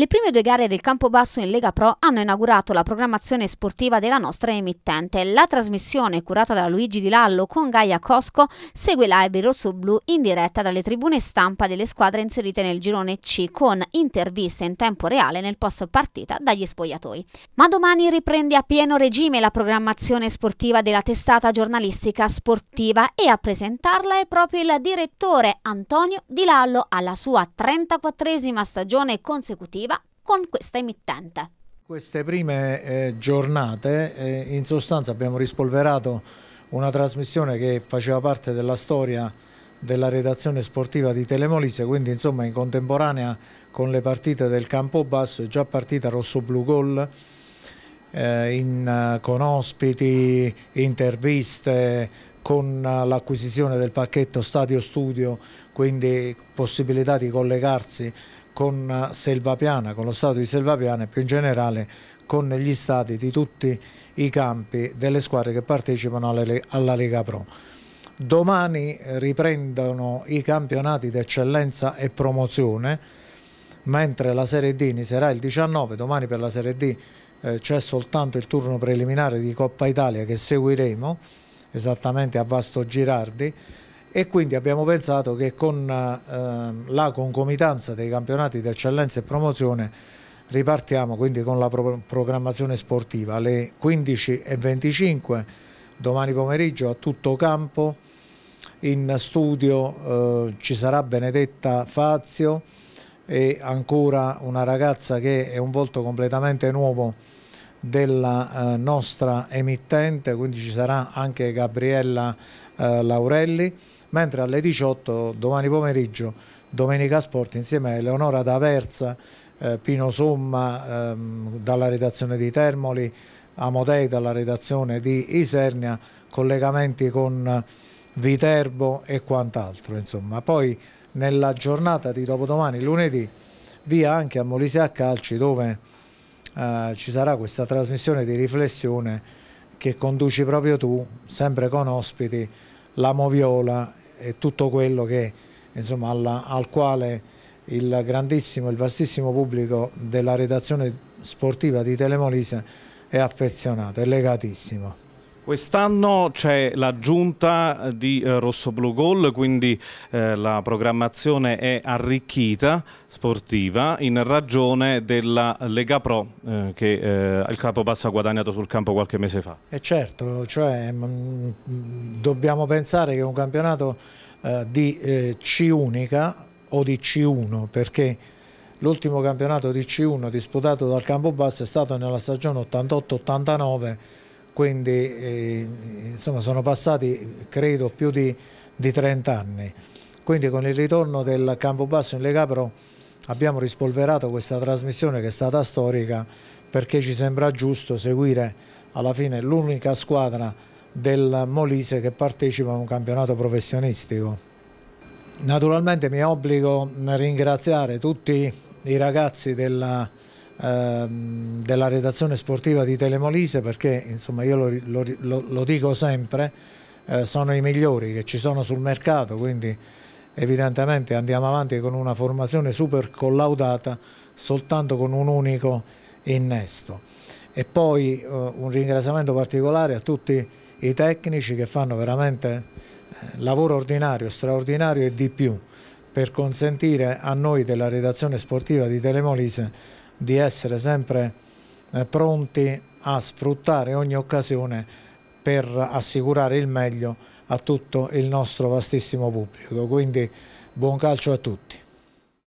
Le prime due gare del campo basso in Lega Pro hanno inaugurato la programmazione sportiva della nostra emittente. La trasmissione, curata da Luigi Di Lallo con Gaia Cosco, segue l'Aibe Rosso-Blu in diretta dalle tribune stampa delle squadre inserite nel girone C con interviste in tempo reale nel post partita dagli spogliatoi. Ma domani riprende a pieno regime la programmazione sportiva della testata giornalistica sportiva e a presentarla è proprio il direttore Antonio Di Lallo alla sua 34esima stagione consecutiva con questa emittente. Queste prime eh, giornate eh, in sostanza abbiamo rispolverato una trasmissione che faceva parte della storia della redazione sportiva di Telemolise, quindi insomma in contemporanea con le partite del Campobasso è già partita Rosso-Blu Gol eh, in, con ospiti, interviste, con l'acquisizione del pacchetto stadio studio, quindi possibilità di collegarsi con eh, Selvapiana, con lo Stato di Selvapiana e più in generale con gli stati di tutti i campi delle squadre che partecipano alla Lega Pro. Domani eh, riprendono i campionati d'eccellenza e promozione, mentre la Serie D inizierà il 19, domani per la Serie D eh, c'è soltanto il turno preliminare di Coppa Italia che seguiremo esattamente a Vasto Girardi e quindi abbiamo pensato che con eh, la concomitanza dei campionati di eccellenza e promozione ripartiamo quindi con la pro programmazione sportiva alle 15.25 domani pomeriggio a tutto campo in studio eh, ci sarà Benedetta Fazio e ancora una ragazza che è un volto completamente nuovo della eh, nostra emittente quindi ci sarà anche Gabriella eh, Laurelli mentre alle 18 domani pomeriggio Domenica Sport insieme a Eleonora D'Aversa, eh, Pino Somma ehm, dalla redazione di Termoli, Amodei dalla redazione di Isernia, collegamenti con Viterbo e quant'altro. Insomma. Poi nella giornata di dopodomani, lunedì, via anche a Molise a Calci dove eh, ci sarà questa trasmissione di riflessione che conduci proprio tu, sempre con ospiti, la Moviola e tutto quello che, insomma, alla, al quale il grandissimo, il vastissimo pubblico della redazione sportiva di Telemolise è affezionato, è legatissimo. Quest'anno c'è l'aggiunta di eh, Rossoblu Gol, quindi eh, la programmazione è arricchita sportiva in ragione della Lega Pro eh, che il eh, capo Basso ha guadagnato sul campo qualche mese fa. E eh, certo, cioè, mh, mm, dobbiamo pensare che un campionato eh, di C unica o di C1 perché l'ultimo campionato di C1 disputato dal campo basso è stato nella stagione 88-89 quindi eh, insomma, sono passati credo più di, di, 30 anni. Quindi con il ritorno del Campobasso in Legapro abbiamo rispolverato questa trasmissione che è stata storica perché ci sembra giusto seguire alla fine l'unica squadra del Molise che partecipa a un campionato professionistico. Naturalmente mi obbligo a ringraziare tutti i ragazzi della, Ehm, della redazione sportiva di Telemolise perché insomma io lo, lo, lo dico sempre, eh, sono i migliori che ci sono sul mercato, quindi evidentemente andiamo avanti con una formazione super collaudata soltanto con un unico innesto. E poi eh, un ringraziamento particolare a tutti i tecnici che fanno veramente eh, lavoro ordinario, straordinario e di più per consentire a noi della redazione sportiva di Telemolise di essere sempre eh, pronti a sfruttare ogni occasione per assicurare il meglio a tutto il nostro vastissimo pubblico. Quindi buon calcio a tutti.